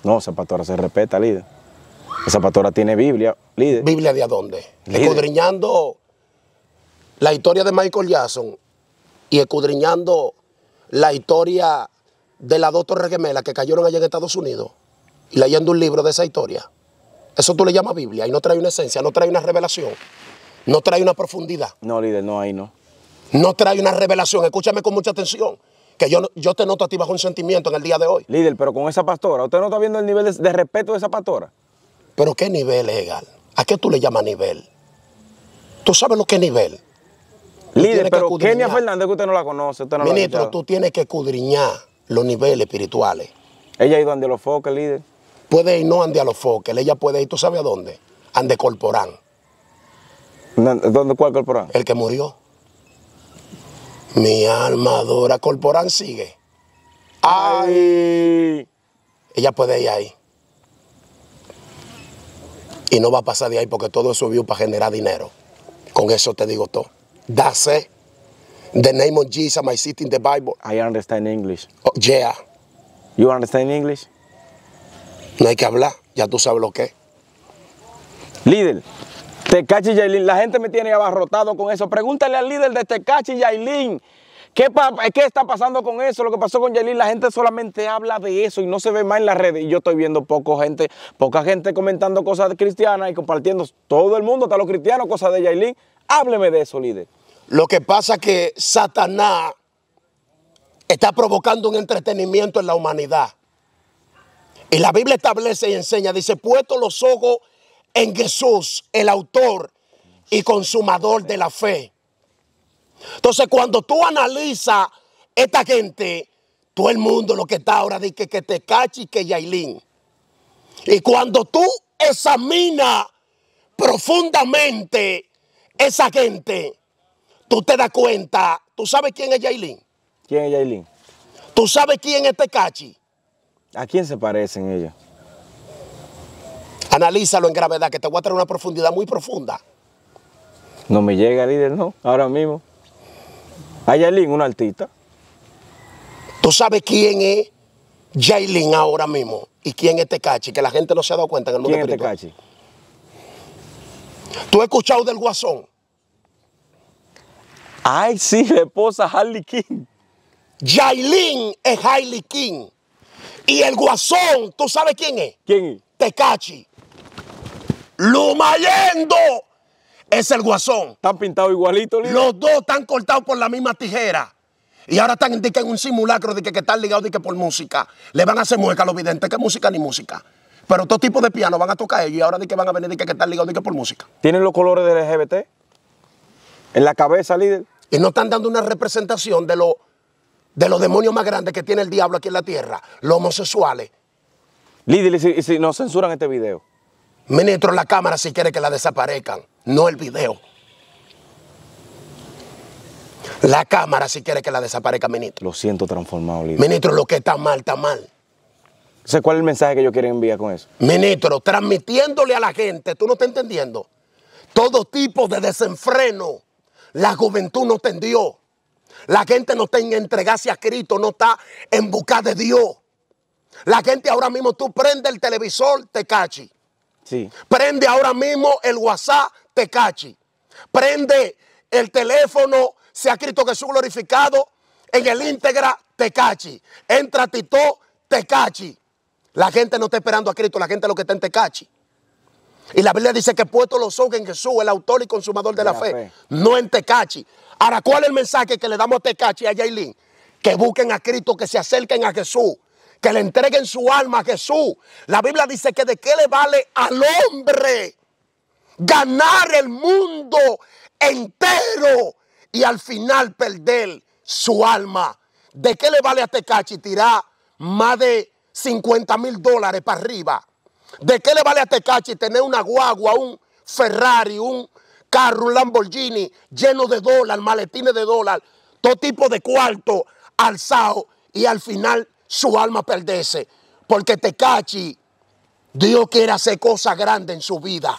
No, esa pastora se respeta, líder. Esa pastora tiene Biblia, líder. ¿Biblia de a dónde? Escudriñando la historia de Michael Jackson y escudriñando la historia de las dos torres gemelas que cayeron allá en Estados Unidos y leyendo un libro de esa historia. Eso tú le llamas Biblia y no trae una esencia, no trae una revelación, no trae una profundidad. No, líder, no, ahí no. No trae una revelación, escúchame con mucha atención que yo, yo te noto a ti bajo un sentimiento en el día de hoy. Líder, pero con esa pastora, ¿usted no está viendo el nivel de, respeto de esa pastora? ¿Pero qué nivel, Egal? ¿A qué tú le llamas nivel? ¿Tú sabes lo que es nivel? Líder, pero Kenia Fernández, que usted no la conoce. Ministro, tú tienes que escudriñar los niveles espirituales. Ella ha ido a los foques, líder. Puede ir no ande a los foques, ella puede ir, ¿tú sabes a dónde? Ande Corporán. ¿Dónde cuál Corporán? El que murió. Mi alma adora, Corporán sigue. ¡Ay! Ella puede ir ahí. Y no va a pasar de ahí porque todo eso vio para generar dinero. Con eso te digo todo. That's The name of Jesus, I sit in the Bible. I understand English. Oh, yeah. You understand English? No hay que hablar, ya tú sabes lo que es. Líder, Cachi Yailin, la gente me tiene abarrotado con eso. Pregúntale al líder de Tecachi Yailin. ¿Qué, ¿Qué, está pasando con eso? Lo que pasó con Yailin, la gente solamente habla de eso y no se ve más en las redes. Y yo estoy viendo poco gente, poca gente comentando cosas cristianas y compartiendo. Todo el mundo, está los cristianos, cosas de Yailin. Hábleme de eso, líder. Lo que pasa es que Satanás está provocando un entretenimiento en la humanidad. Y la Biblia establece y enseña, dice, puesto los ojos en Jesús, el autor y consumador de la fe. Entonces, cuando tú analizas esta gente, todo el mundo lo que está ahora dice que, te cachi, que yailín Y cuando tú examinas profundamente esa gente, tú te das cuenta. ¿Tú sabes quién es Jailin ¿Quién es Jailin ¿Tú sabes quién es Tecachi? ¿A quién se parecen ellos? Analízalo en gravedad, que te voy a traer una profundidad muy profunda. No me llega, líder, no, ahora mismo. A Yailin, una artista. ¿Tú sabes quién es Jailin ahora mismo? ¿Y quién es Tecachi? Que la gente no se ha dado cuenta en el mundo ¿Quién es Tecachi? ¿Tú has escuchado del Guasón? Ay, sí, la esposa Harley King. Jailin es Harley King. Y el guasón, ¿tú sabes quién es? ¿Quién es? Tecachi. Lumayendo es el guasón. Están pintados igualito, Los dos están cortados por la misma tijera. Y ahora están en, un simulacro de que, están ligados de que por música. Le van a hacer mueca a los videntes, que música ni música. Pero todo tipo de piano van a tocar ellos y ahora de que van a venir de que, que están ligados de que por música. ¿Tienen los colores del LGBT? en la cabeza, líder. Y no están dando una representación de, lo, de los demonios más grandes que tiene el diablo aquí en la tierra, los homosexuales. Líder, y si, no nos censuran este video. Ministro, la cámara si quiere que la desaparezcan, no el video. La cámara si quiere que la desaparezca, ministro. Lo siento transformado, líder. Ministro, lo que está mal, está mal. Sé cuál es el mensaje que yo quiero enviar con eso. Ministro, transmitiéndole a la gente, tú no estás entendiendo, todo tipo de desenfreno la juventud no está en Dios. La gente no está en entregarse a Cristo, no está en busca de Dios. La gente ahora mismo, tú prende el televisor, te cachi. Prende ahora mismo el WhatsApp, te cachi. Prende el teléfono, sea Cristo Jesús glorificado, en el íntegra, te cachi. Entra Tito, te cachi. La gente no está esperando a Cristo, la gente lo que está en te cachi. Y la Biblia dice que puesto los ojos en Jesús, el autor y consumador de la, fe, pues. no en Tecachi. Ahora, ¿cuál es el mensaje que le damos a Tecachi y a Yailin? Que busquen a Cristo, que se acerquen a Jesús, que le entreguen su alma a Jesús. La Biblia dice que de qué le vale al hombre ganar el mundo entero y al final perder su alma. ¿De qué le vale a Tecachi tirar más de 50 mil dólares para arriba? ¿De qué le vale a Tecachi tener una guagua, un Ferrari, un carro, un Lamborghini lleno de dólar, maletines de dólar, todo tipo de cuarto alzado y al final su alma perdece? Porque Tecachi, Dios quiere hacer cosas grandes en su vida.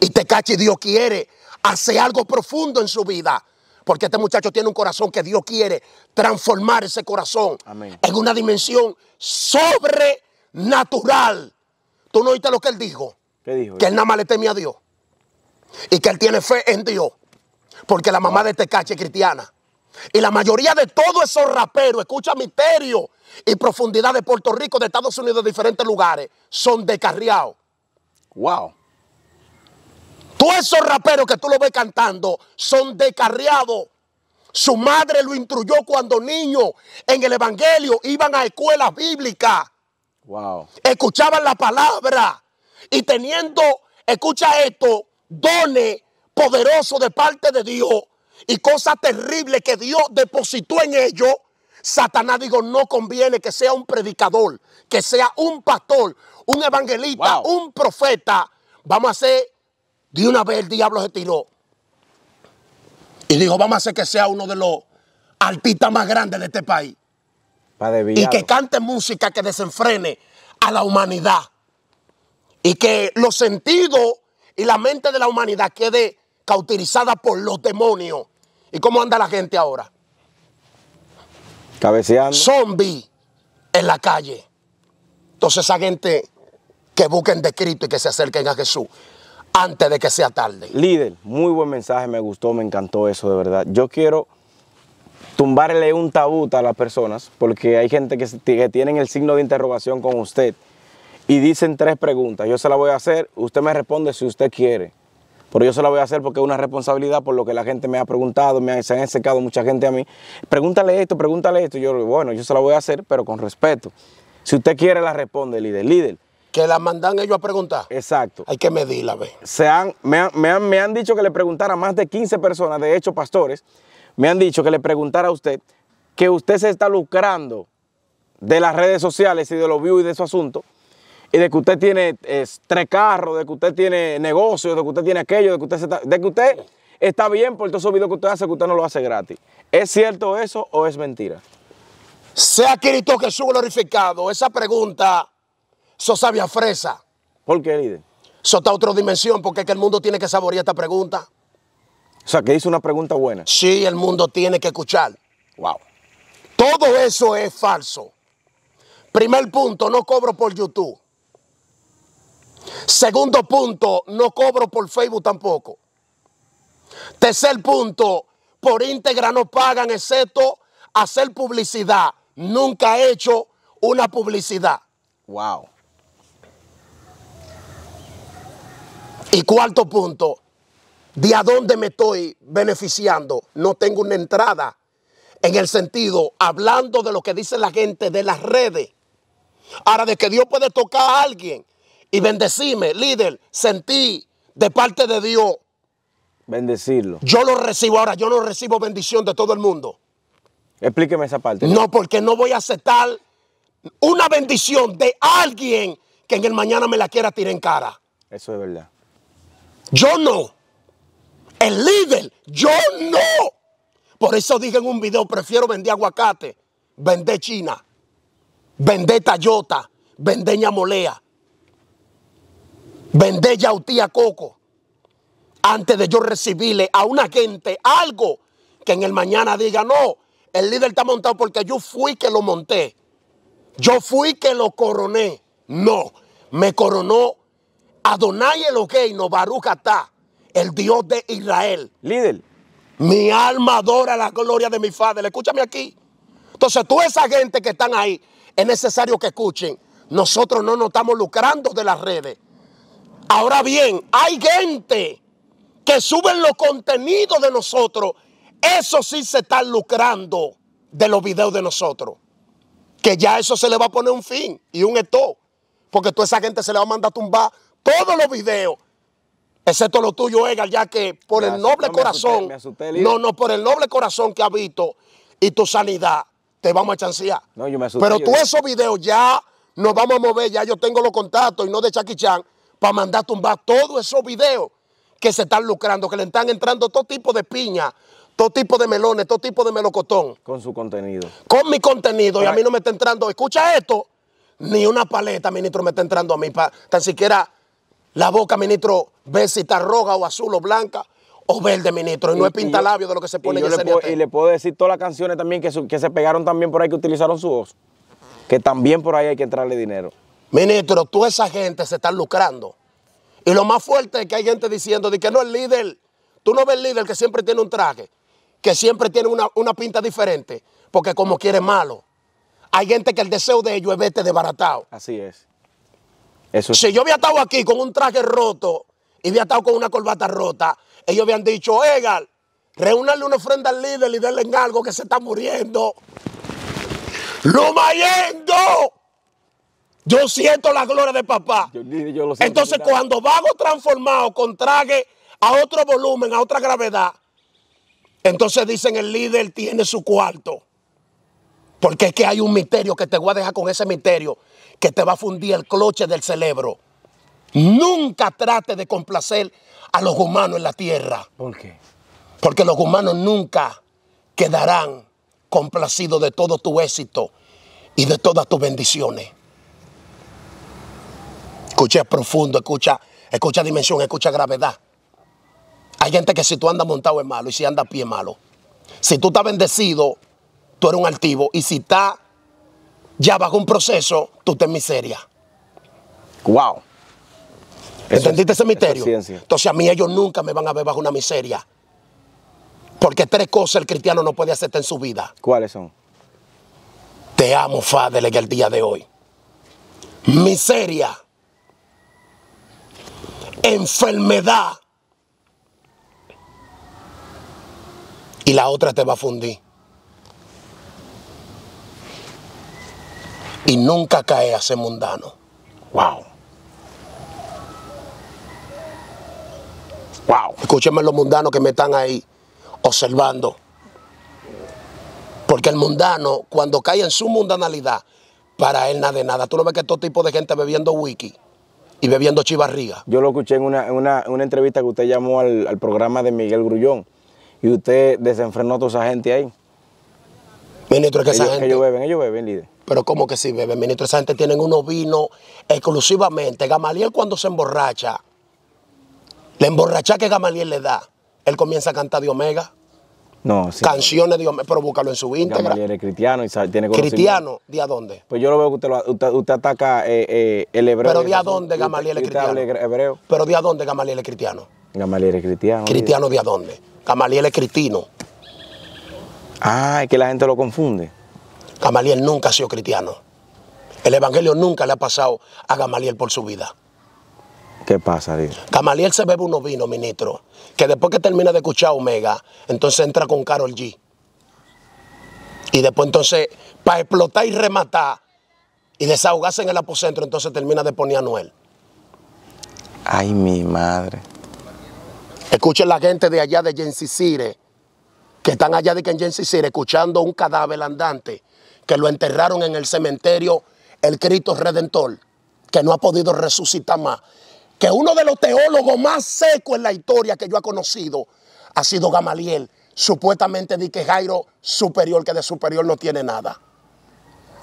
Y Tecachi, Dios quiere hacer algo profundo en su vida. Porque este muchacho tiene un corazón que Dios quiere transformar ese corazón en una dimensión sobre natural. ¿Tú no oíste lo que él dijo? Que él nada más le temía a Dios. Y que él tiene fe en Dios. Porque la mamá de este cache es cristiana. Y la mayoría de todos esos raperos, escucha misterio y profundidad de Puerto Rico, de Estados Unidos, de diferentes lugares, son descarriados. Wow. Todos esos raperos que tú lo ves cantando son descarriados. Su madre lo instruyó cuando niño en el Evangelio, iban a escuelas bíblicas. Escuchaban la palabra y teniendo, escucha esto, dones poderosos de parte de Dios y cosas terribles que Dios depositó en ellos. Satanás dijo, no conviene que sea un predicador, que sea un pastor, un evangelista, un profeta. Vamos a hacer, de una vez el diablo se tiró. Y dijo, vamos a hacer que sea uno de los artistas más grandes de este país y que cante música que desenfrene a la humanidad y que los sentidos y la mente de la humanidad quede cauterizada por los demonios. ¿Y cómo anda la gente ahora? Cabeceando. Zombie en la calle. Entonces esa gente que busquen de Cristo y que se acerquen a Jesús antes de que sea tarde. Líder, muy buen mensaje, me gustó, me encantó eso de verdad. Yo quiero tumbarle un tabú a las personas, porque hay gente que, tiene tienen el signo de interrogación con usted y dicen tres preguntas. Yo se la voy a hacer, usted me responde si usted quiere. Pero yo se la voy a hacer porque es una responsabilidad por lo que la gente me ha preguntado, me se han secado mucha gente a mí. Pregúntale esto, pregúntale esto. Yo, bueno, yo se la voy a hacer, pero con respeto. Si usted quiere, la responde, líder. Líder. Que la mandan ellos a preguntar. Exacto. Hay que medirla, ve. me, han, me han dicho que le preguntara a más de 15 personas, de hecho, pastores, me han dicho que le preguntara a usted que usted se está lucrando de las redes sociales y de los views y de su asunto, y de que usted tiene tres carros, de que usted tiene negocios, de que usted tiene aquello, de que usted, está, de que usted está bien por todo esos videos que usted hace, que usted no lo hace gratis. ¿Es cierto eso o es mentira? Sea Cristo Jesús glorificado, esa pregunta, eso sabia fresa. ¿Por qué, líder? Eso está otra dimensión, porque es que el mundo tiene que saborear esta pregunta. O sea, que hizo una pregunta buena. Sí, el mundo tiene que escuchar. Wow. Todo eso es falso. Primer punto, no cobro por YouTube. Segundo punto, no cobro por Facebook tampoco. Tercer punto, por íntegra no pagan excepto hacer publicidad. Nunca he hecho una publicidad. Wow. Y cuarto punto, ¿De a dónde me estoy beneficiando? No tengo una entrada en el sentido, hablando de lo que dice la gente de las redes. Ahora, de que Dios puede tocar a alguien y bendecirme, líder, sentí de parte de Dios. Bendecirlo. Yo lo recibo ahora, yo no recibo bendición de todo el mundo. Explíqueme esa parte. No, porque no voy a aceptar una bendición de alguien que en el mañana me la quiera tirar en cara. Eso es verdad. Yo no el líder. Yo no. Por eso dije en un video, prefiero vender aguacate, vender China, vender Tayota, vender ñamolea, vender yautía coco. Antes de yo recibirle a una gente algo que en el mañana diga, no, el líder está montado porque yo fui que lo monté. Yo fui que lo coroné. No, me coronó Adonai no Baruch está el Dios de Israel. Líder. Mi alma adora la gloria de mi Padre. Escúchame aquí. Entonces, toda esa gente que están ahí, es necesario que escuchen. Nosotros no nos estamos lucrando de las redes. Ahora bien, hay gente que suben los contenidos de nosotros. Eso sí se está lucrando de los videos de nosotros. Que ya eso se le va a poner un fin y un esto. Porque toda esa gente se le va a mandar a tumbar todos los videos excepto lo tuyo, Edgar, ya que por el noble corazón, no, no, por el noble corazón que habito y tu sanidad, te vamos a chancear. No, yo me asusté, Pero tú esos videos ya nos vamos a mover, ya yo tengo los contactos y no de Chucky Chan, para mandar tumbar todos esos videos que se están lucrando, que le están entrando todo tipo de piña, todo tipo de melones, todo tipo de melocotón. Con su contenido. Con mi contenido, y a mí no me está entrando, escucha esto, ni una paleta, ministro, me está entrando a mí, tan siquiera la boca, ministro, ve si está roja o azul o blanca o verde, ministro. Y, no es labio de lo que se pone y le puedo, decir todas las canciones también que, se pegaron también por ahí, que utilizaron su voz. Que también por ahí hay que entrarle dinero. Ministro, toda esa gente se está lucrando. Y lo más fuerte es que hay gente diciendo de que no es líder. Tú no ves el líder que siempre tiene un traje, que siempre tiene una, una pinta diferente, porque como quiere malo. Hay gente que el deseo de ellos es verte desbaratado. Así es. Si yo había estado aquí con un traje roto y había estado con una corbata rota, ellos habían dicho, Egal, reúnanle una ofrenda al líder y denle en algo que se está muriendo. ¡Lo mayendo! Yo siento la gloria de papá. Entonces, cuando vago transformado con traje a otro volumen, a otra gravedad, entonces dicen el líder tiene su cuarto. Porque es que hay un misterio que te voy a dejar con ese misterio que te va a fundir el cloche del cerebro. Nunca trate de complacer a los humanos en la tierra. ¿Por qué? Porque los humanos nunca quedarán complacidos de todo tu éxito y de todas tus bendiciones. Escucha profundo, escucha, escucha dimensión, escucha gravedad. Hay gente que si tú andas montado es malo y si andas a pie es malo. Si tú estás bendecido, tú eres un altivo. Y si estás ya bajo un proceso, tú estás en miseria. Wow. ¿Entendiste ese misterio? Entonces a mí ellos nunca me van a ver bajo una miseria. Porque tres cosas el cristiano no puede hacerte en su vida. ¿Cuáles son? Te amo, Padre, en el día de hoy. Miseria. Enfermedad. Y la otra te va a fundir. y nunca cae a ser mundano. Wow. Wow. Escúcheme los mundanos que me están ahí observando. Porque el mundano, cuando cae en su mundanalidad, para él nada de nada. Tú no ves que todo tipo de gente bebiendo wiki y bebiendo chivarriga. Yo lo escuché en una, entrevista que usted llamó al, programa de Miguel Grullón y usted desenfrenó a toda esa gente ahí. Ministro, es que esa gente. Ellos beben, ellos beben, líder. Pero como que si beben, ministro, esa gente tiene unos vinos exclusivamente. Gamaliel cuando se emborracha, la emborracha que Gamaliel le da, él comienza a cantar de Omega. No, sí. Canciones de Omega, pero búscalo en su Instagram. Gamaliel es cristiano y tiene ¿Cristiano? ¿De a dónde? Pues yo lo veo que usted, lo, usted, usted ataca eh, eh, el hebreo. ¿Pero de a dónde Gamaliel es cristiano? Hebreo. ¿Pero de a dónde Gamaliel es cristiano? Gamaliel es cristiano. ¿Cristiano de a dónde? Gamaliel es cristino. Ah, es que la gente lo confunde. Gamaliel nunca ha sido cristiano. El Evangelio nunca le ha pasado a Gamaliel por su vida. ¿Qué pasa, Dios? Gamaliel se bebe unos vinos, ministro, que después que termina de escuchar Omega, entonces entra con Carol G. Y después entonces, para explotar y rematar y desahogarse en el apocentro, entonces termina de poner a Noel. Ay, mi madre. Escuchen la gente de allá de Jensisire, que están allá de que en escuchando un cadáver andante que lo enterraron en el cementerio el Cristo Redentor, que no ha podido resucitar más, que uno de los teólogos más secos en la historia que yo he conocido ha sido Gamaliel, supuestamente di que Jairo superior, que de superior no tiene nada.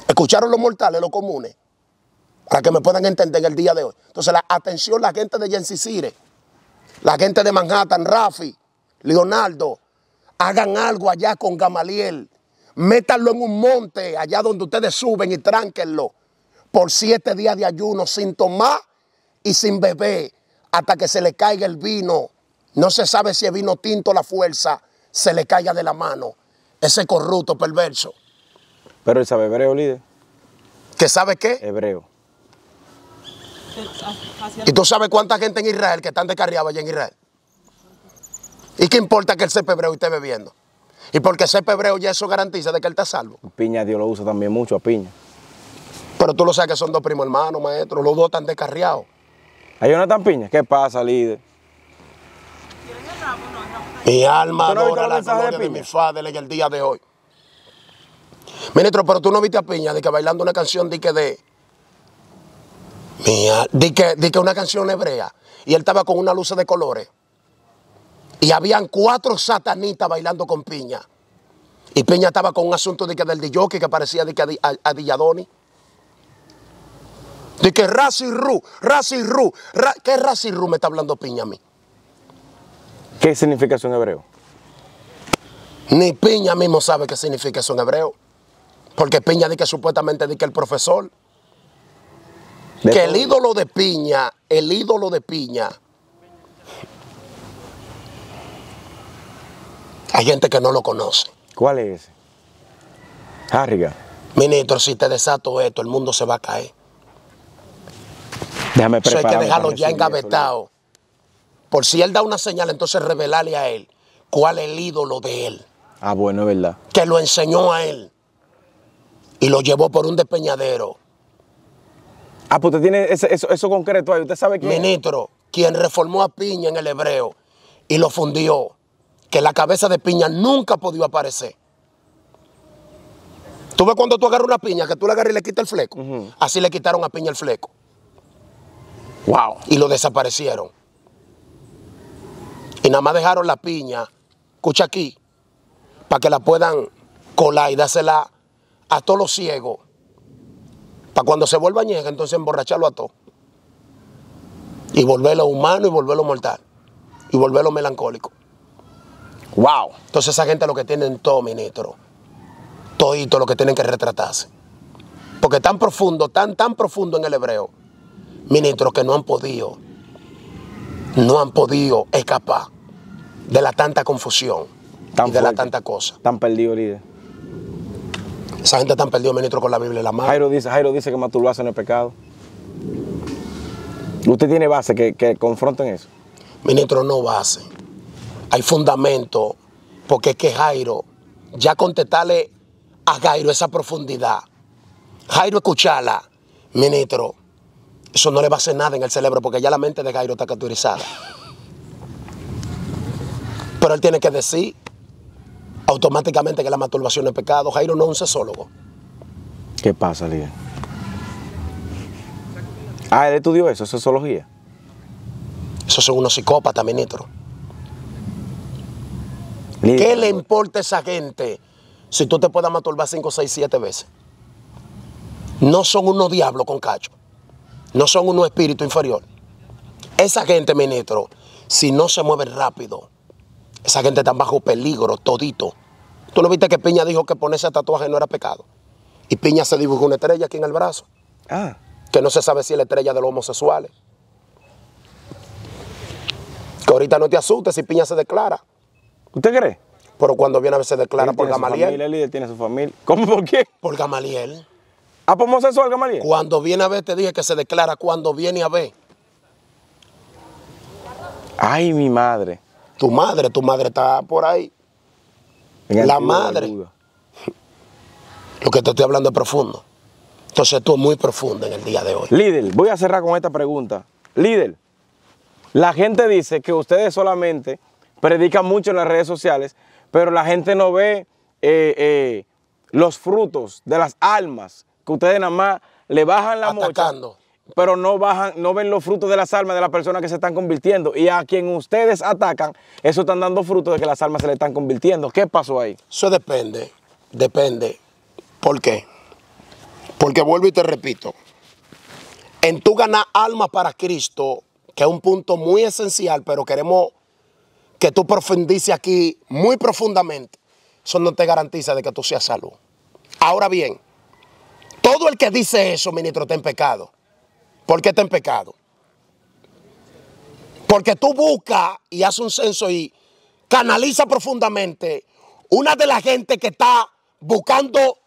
¿Escucharon los mortales, los comunes? Para que me puedan entender el día de hoy. Entonces, la atención, la gente de Cire, la gente de Manhattan, Rafi, Leonardo, hagan algo allá con Gamaliel métanlo en un monte allá donde ustedes suben y tránquenlo por siete días de ayuno sin tomar y sin beber hasta que se le caiga el vino. No se sabe si el vino tinto la fuerza se le caiga de la mano. Ese corrupto perverso. Pero él sabe hebreo, líder. ¿Que sabe qué? Hebreo. ¿Y tú sabes cuánta gente en Israel que están descarriados allá en Israel? ¿Y qué importa que él sepa hebreo y esté bebiendo? Y porque ese hebreo ya eso garantiza de que él está salvo. Piña Dios lo usa también mucho a Piña. Pero tú lo sabes que son dos primos hermanos, maestro. Los dos están descarriados. una tan Piña? ¿Qué pasa, líder? Mi alma no adora la gloria de, mi padre en el día de hoy. Ministro, pero tú no viste a Piña de que bailando una canción de que de... Mía, de que, de que una canción hebrea. Y él estaba con una luz de colores. Y habían cuatro satanitas bailando con Piña. Y Piña estaba con un asunto de que del DJ que parecía de que a, Dilladoni. De que Razi Ru, Razi Ru, ¿qué Razi Ru me está hablando Piña a mí? ¿Qué significa eso en hebreo? Ni Piña mismo sabe qué significa eso en hebreo. Porque Piña dice que supuestamente dice que el profesor. que el ídolo de Piña, el ídolo de Piña, Hay gente que no lo conoce. ¿Cuál es ese? Harriga. Ministro, si te desato esto, el mundo se va a caer. Déjame Eso hay que dejarlo ya engavetado. Por si él da una señal, entonces revelarle a él cuál es el ídolo de él. Ah, bueno, es verdad. Que lo enseñó a él y lo llevó por un despeñadero. Ah, pues usted tiene eso, eso, concreto ahí. Usted sabe quién. Ministro, quien reformó a Piña en el hebreo y lo fundió que la cabeza de piña nunca podía aparecer. Tú ves cuando tú agarras una piña, que tú la agarras y le quitas el fleco. Así le quitaron a piña el fleco. Wow. Y lo desaparecieron. Y nada más dejaron la piña, escucha aquí, para que la puedan colar y dársela a todos los ciegos. Para cuando se vuelva ñeja, entonces emborracharlo a todos. Y volverlo humano y volverlo mortal. Y volverlo melancólico. Wow. Entonces esa gente lo que tienen todo, ministro. Todito lo que tienen que retratarse. Porque tan profundo, tan, tan profundo en el hebreo. ministro que no han podido, no han podido escapar de la tanta confusión de la tanta cosa. Tan perdido, líder. Esa gente tan perdido, ministro, con la Biblia en la mano. Jairo dice, Jairo dice que masturbarse en el pecado. ¿Usted tiene base que, que confronten eso? Ministro, no base hay fundamento, porque es que Jairo, ya contestarle a Jairo esa profundidad, Jairo escucharla, ministro, eso no le va a hacer nada en el cerebro, porque ya la mente de Jairo está capturizada. Pero él tiene que decir automáticamente que la masturbación es pecado. Jairo no es un sesólogo. ¿Qué pasa, líder? Ah, él estudió eso, sexología. Eso es unos psicópatas, ministro. ¿Qué le importa a esa gente si tú te puedas masturbar 5, 6, 7 veces? No son unos diablos con cacho. No son unos espíritus inferiores. Esa gente, ministro, si no se mueve rápido, esa gente está bajo peligro todito. ¿Tú no viste que Piña dijo que ponerse tatuaje no era pecado? Y Piña se dibujó una estrella aquí en el brazo. Ah. Que no se sabe si es la estrella de los homosexuales. Que ahorita no te asustes si Piña se declara. ¿Usted cree? Pero cuando viene a ver se declara por Gamaliel. Familia, líder tiene su familia. ¿Cómo por qué? Por Gamaliel. ¿Ah, por pues homosexual, Gamaliel? Cuando viene a ver, te dije que se declara cuando viene a ver. Ay, mi madre. Tu madre, tu madre está por ahí. la madre. Lo que te estoy hablando es profundo. Entonces tú es muy profundo en el día de hoy. Líder, voy a cerrar con esta pregunta. Líder, la gente dice que ustedes solamente predica mucho en las redes sociales, pero la gente no ve eh, eh, los frutos de las almas, que ustedes nada más le bajan la Atacando. pero no bajan, no ven los frutos de las almas de las personas que se están convirtiendo. Y a quien ustedes atacan, eso están dando fruto de que las almas se le están convirtiendo. ¿Qué pasó ahí? Eso depende, depende. ¿Por qué? Porque vuelvo y te repito, en tu ganar almas para Cristo, que es un punto muy esencial, pero queremos que tú profundices aquí muy profundamente, eso no te garantiza de que tú seas salud. Ahora bien, todo el que dice eso, ministro, está en pecado. ¿Por qué está en pecado? Porque tú buscas y haces un censo y canaliza profundamente una de la gente que está buscando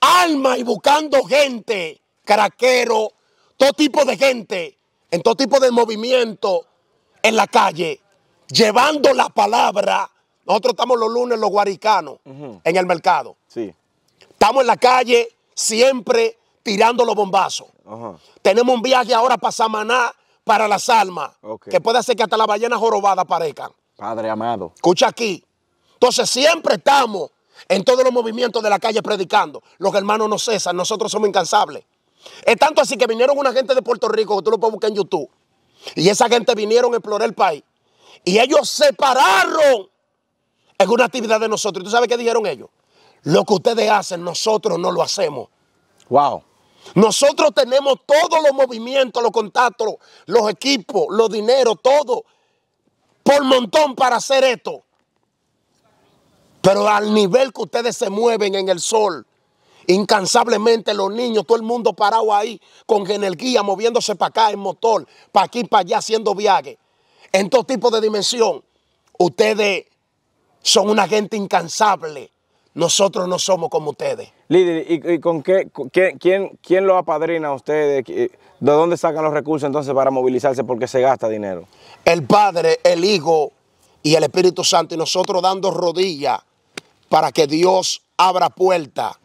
alma y buscando gente, craquero, todo tipo de gente, en todo tipo de movimiento en la calle llevando la palabra. Nosotros estamos los lunes, los guaricanos, en el mercado. Sí. Estamos en la calle siempre tirando los bombazos. Tenemos un viaje ahora para Samaná, para las almas, que puede hacer que hasta la ballena jorobada aparezcan. Padre amado. Escucha aquí. Entonces siempre estamos en todos los movimientos de la calle predicando. Los hermanos no cesan, nosotros somos incansables. Es tanto así que vinieron una gente de Puerto Rico, que tú lo puedes buscar en YouTube. Y esa gente vinieron a explorar el país. Y ellos separaron. Es una actividad de nosotros. ¿Y tú sabes qué dijeron ellos? Lo que ustedes hacen, nosotros no lo hacemos. Wow. Nosotros tenemos todos los movimientos, los contactos, los equipos, los dineros, todo por montón para hacer esto. Pero al nivel que ustedes se mueven en el sol, incansablemente los niños, todo el mundo parado ahí, con energía, moviéndose para acá en motor, para aquí, para allá, haciendo viaje en todo tipo de dimensión. Ustedes son una gente incansable. Nosotros no somos como ustedes. Líder, ¿y, con qué, quién, quién, lo apadrina a ustedes? ¿De dónde sacan los recursos entonces para movilizarse? Porque se gasta dinero. El Padre, el Hijo y el Espíritu Santo. Y nosotros dando rodillas para que Dios abra puerta.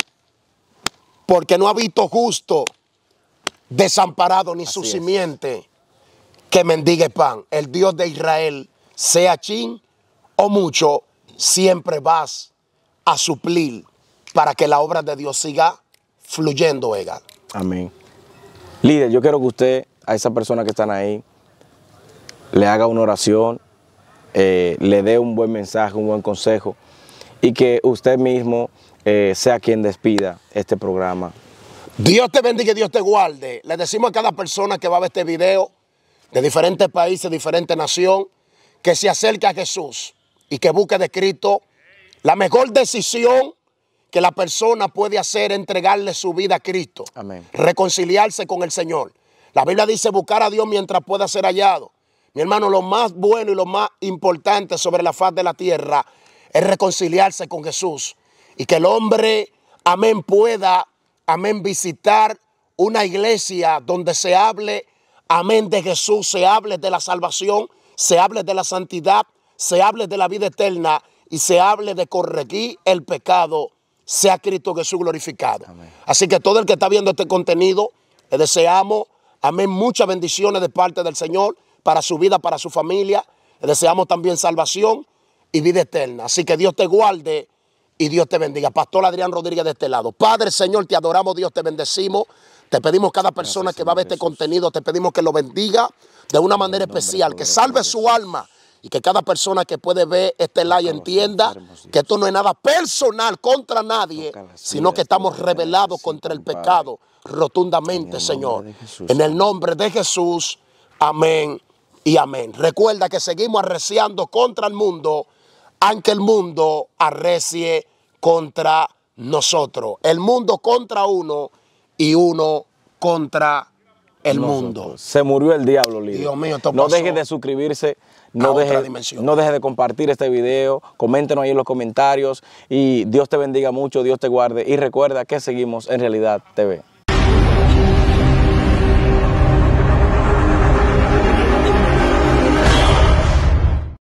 Porque no ha visto justo desamparado ni su simiente que mendigue pan. El Dios de Israel, sea chin o mucho, siempre vas a suplir para que la obra de Dios siga fluyendo, Egal. Amén. Líder, yo quiero que usted, a esa persona que están ahí, le haga una oración, eh, le dé un buen mensaje, un buen consejo y que usted mismo eh, sea quien despida este programa. Dios te bendiga y Dios te guarde. Le decimos a cada persona que va a ver este video, de diferentes países, diferentes naciones, que se acerque a Jesús y que busque de Cristo la mejor decisión que la persona puede hacer, entregarle su vida a Cristo, Amén. reconciliarse con el Señor. La Biblia dice buscar a Dios mientras pueda ser hallado. Mi hermano, lo más bueno y lo más importante sobre la faz de la tierra es reconciliarse con Jesús y que el hombre, amén, pueda, amén, visitar una iglesia donde se hable Amén de Jesús. Se hable de la salvación, se hable de la santidad, se hable de la vida eterna y se hable de corregir el pecado. Sea Cristo Jesús glorificado. Así que todo el que está viendo este contenido, le deseamos, amén, muchas bendiciones de parte del Señor para su vida, para su familia. Le deseamos también salvación y vida eterna. Así que Dios te guarde y Dios te bendiga. Pastor Adrián Rodríguez de este lado. Padre, Señor, te adoramos, Dios te bendecimos. Te pedimos cada persona que va a ver este contenido, te pedimos que lo bendiga de una manera especial, que salve su alma y que cada persona que puede ver este live entienda que esto no es nada personal contra nadie, sino que estamos rebelados contra el pecado rotundamente, Señor. En el nombre de Jesús, amén y amén. Recuerda que seguimos arreciando contra el mundo, aunque el mundo arrecie contra nosotros. El mundo contra uno y uno contra el mundo. Se murió el diablo, líder. Dios mío, esto No dejes de suscribirse. No deje, no deje de compartir este video, coméntenos ahí en los comentarios y Dios te bendiga mucho, Dios te guarde y recuerda que seguimos en Realidad TV.